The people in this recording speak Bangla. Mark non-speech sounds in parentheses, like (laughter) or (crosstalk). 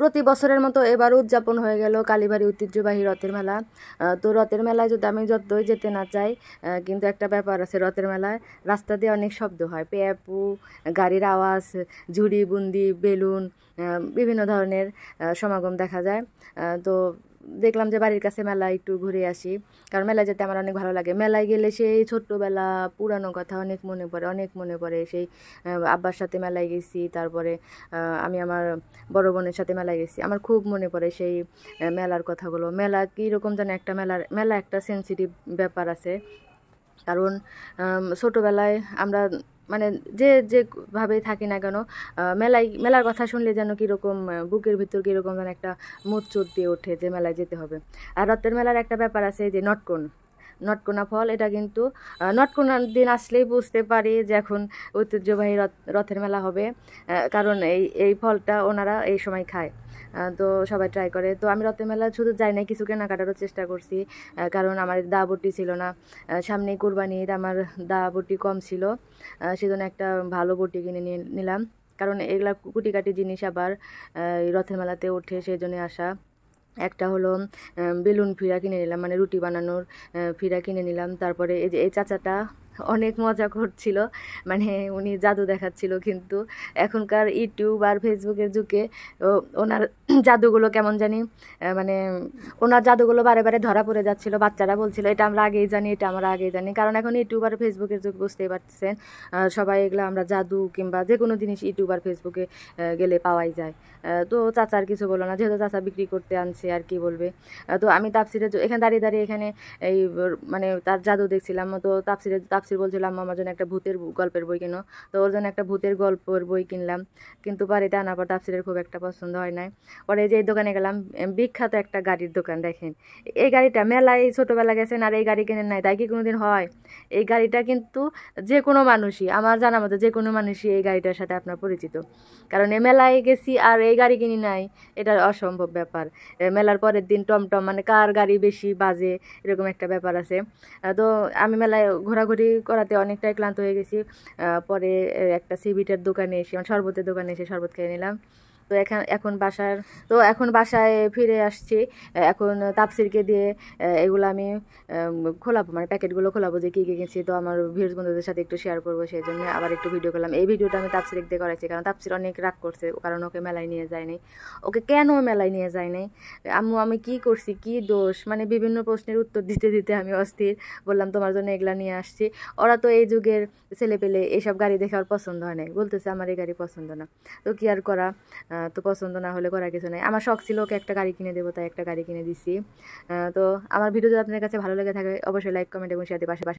প্রতি বছরের মতো এবার উদযাপন হয়ে গেল কালীবাড়ি ঐতিহ্যবাহী রথের মেলা তো রথের মেলায় যদি আমি যতই যেতে না চাই কিন্তু একটা ব্যাপার আছে রথের মেলায় রাস্তা দিয়ে অনেক শব্দ হয় পেয়াপু গাড়ির আওয়াজ ঝুড়ি বুন্দি বেলুন বিভিন্ন ধরনের সমাগম দেখা যায় তো দেখলাম যে বাড়ির কাছে মেলা একটু ঘুরে আসি কারণ মেলায় যেতে আমার অনেক ভালো লাগে মেলায় গেলে সেই ছোট্টবেলা পুরানো কথা অনেক মনে পড়ে অনেক মনে পড়ে সেই আব্বার সাথে মেলায় গেছি তারপরে আমি আমার বড় বোনের সাথে মেলায় গেছি আমার খুব মনে পড়ে সেই মেলার কথাগুলো মেলা কীরকম যেন একটা মেলার মেলা একটা সেন্সিটিভ ব্যাপার আছে কারণ ছোটোবেলায় আমরা মানে যে যেভাবে থাকি না কেন মেলায় মেলার কথা শুনলে যেন কীরকম বুকের ভিতর কীরকম যেন একটা চোট দিয়ে ওঠে যে মেলায় যেতে হবে আর রথের মেলার একটা ব্যাপার আছে যে নটকন নটকোনা ফল এটা কিন্তু নটকোনা দিন আসলেই বুঝতে পারি যে এখন ঐতিহ্যবাহী রথ রথের মেলা হবে কারণ এই এই ফলটা ওনারা এই সময় খায় তো সবাই ট্রাই করে তো আমি রথের মেলা শুধু যাই না কিছু কেনাকাটারও চেষ্টা করছি কারণ আমার দা বটি ছিল না সামনে কোরবানি ঈদ আমার দা বটি কম ছিল সেজন্য একটা ভালো বটি কিনে নিয়ে নিলাম কারণ এগুলা কুটিকাটি জিনিস আবার রথের মেলাতে ওঠে সেই জন্য আসা একটা হলো বেলুন ফিরা কিনে নিলাম মানে রুটি বানানোর ফিরা কিনে নিলাম তারপরে এই যে এই চাচাটা অনেক মজা করছিল মানে উনি জাদু দেখাচ্ছিল কিন্তু এখনকার ইউটিউব আর ফেসবুকের যুগে ওনার (clears throat) জাদুগুলো কেমন জানি মানে ওনার জাদুগুলো বারে বারে ধরা পড়ে যাচ্ছিল বাচ্চারা বলছিল এটা আমরা আগেই জানি এটা আমরা আগেই জানি কারণ এখন ইউটিউব আর ফেসবুকের যুগ বুঝতেই পারছেন সবাই এগুলো আমরা জাদু কিংবা যে কোনো জিনিস ইউটিউব আর ফেসবুকে গেলে পাওয়াই যায় তো চাচার কিছু বলো না যেহেতু চাচা বিক্রি করতে আনছে আর কি বলবে তো আমি তাপসিরে এখানে দাঁড়িয়ে দাঁড়িয়ে এখানে এই মানে তার জাদু দেখছিলাম তো তাপসিরে তাপ তাপসির বলছিলাম আমার জন্য একটা ভূতের গল্পের বই কিনো তো ওর জন্য একটা ভূতের গল্পের বই কিনলাম কিন্তু বাড়িতে আনার পর তাফসিরের খুব একটা পছন্দ হয় নাই পরে যে দোকানে গেলাম বিখ্যাত একটা গাড়ির দোকান দেখেন এই গাড়িটা মেলায় ছোটোবেলা গেছেন আর এই গাড়ি কেনেন নাই তাই কি কোনো দিন হয় এই গাড়িটা কিন্তু যে কোনো মানুষই আমার জানা মতো যে কোনো মানুষই এই গাড়িটার সাথে আপনার পরিচিত কারণ এ মেলায় গেছি আর এই গাড়ি কিনি নাই এটা অসম্ভব ব্যাপার মেলার পরের দিন টমটম মানে কার গাড়ি বেশি বাজে এরকম একটা ব্যাপার আছে তো আমি মেলায় ঘোরাঘুরি করাতে অনেকটাই ক্লান্ত হয়ে গেছি পরে একটা সিবিটের দোকানে এসে মানে শরবতের দোকানে এসে শরবত খেয়ে নিলাম তো এখন এখন বাসার তো এখন বাসায় ফিরে আসছি এখন তাপসিরকে দিয়ে এগুলো আমি খোলাবো মানে প্যাকেটগুলো খোলাবো যে কী কী গেছি তো আমার ভিউজ বন্ধুদের সাথে একটু শেয়ার করবো সেই জন্য আবার একটু ভিডিও করলাম এই ভিডিওটা আমি তাপসির দেখতে করাইছি কারণ তাপসির অনেক রাগ করছে কারণ ওকে মেলায় নিয়ে যায়নি ওকে কেন মেলায় নিয়ে যায়নি আম্মু আমি কি করছি কি দোষ মানে বিভিন্ন প্রশ্নের উত্তর দিতে দিতে আমি অস্থির বললাম তোমার জন্য এগুলা নিয়ে আসছি ওরা তো এই যুগের ছেলে পেলে এইসব গাড়ি দেখে আর পছন্দ হয় নাই বলতেছে আমার এই গাড়ি পছন্দ না তো কি আর করা তো পছন্দ না হলে করার কিছু নাই আমার শখ ছিল ওকে একটা গাড়ি কিনে দেবো তাই একটা গাড়ি কিনে দিছি তো আমার ভিডিও যদি আপনার কাছে ভালো লেগে থাকে অবশ্যই লাইক কমেন্ট এবং সাথে পাশে পাশে